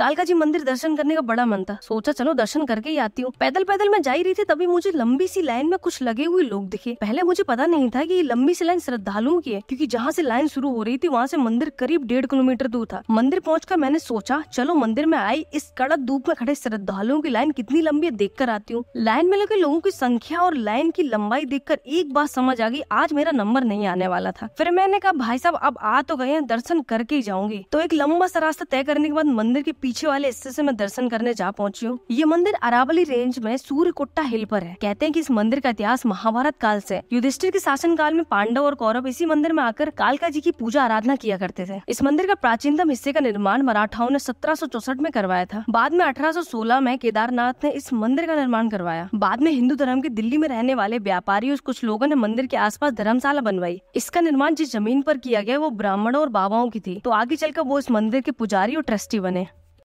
कालका जी मंदिर दर्शन करने का बड़ा मन था सोचा चलो दर्शन करके ही आती हूँ पैदल पैदल मैं जा ही रही थी तभी मुझे लंबी सी लाइन में कुछ लगे हुए लोग दिखे पहले मुझे पता नहीं था की लंबी सी लाइन श्रद्धालुओं की है क्यूँकी जहाँ से लाइन शुरू हो रही थी वहाँ से मंदिर करीब डेढ़ किलोमीटर दूर था मंदिर पहुँच मैंने सोचा चलो मंदिर में आई इस कड़क धूप में खड़े श्रद्धालुओं की लाइन कितनी लंबी है देख कर आती हूँ लाइन में लगे लोगों की संख्या और लाइन की लंबाई देख एक बात समझ आ गई आज मेरा नंबर नहीं आने वाला था फिर मैंने कहा भाई साहब अब आ तो गए दर्शन करके ही जाऊंगी तो एक लंबा सा रास्ता तय करने के बाद मंदिर के पीछे पीछे वाले हिस्से से मैं दर्शन करने जा पहुंची हूँ ये मंदिर अरावली रेंज में कोट्टा हिल पर है कहते हैं कि इस मंदिर का इतिहास महाभारत काल से युधिष्ठिर के शासन काल में पांडव और कौरव इसी मंदिर में आकर कालका जी की पूजा आराधना किया करते थे इस मंदिर का प्राचीनतम हिस्से का निर्माण मराठाओं ने सत्रह में करवाया था बाद में अठारह में केदारनाथ ने इस मंदिर का निर्माण करवाया बाद में हिंदू धर्म के दिल्ली में रहने वाले व्यापारी और कुछ लोगों ने मंदिर के आसपास धर्मशाला बनवाई इसका निर्माण जिस जमीन पर किया गया वो ब्राह्मणों और बाबाओं की थी तो आगे चलकर वो इस मंदिर के पुजारी और ट्रस्टी बने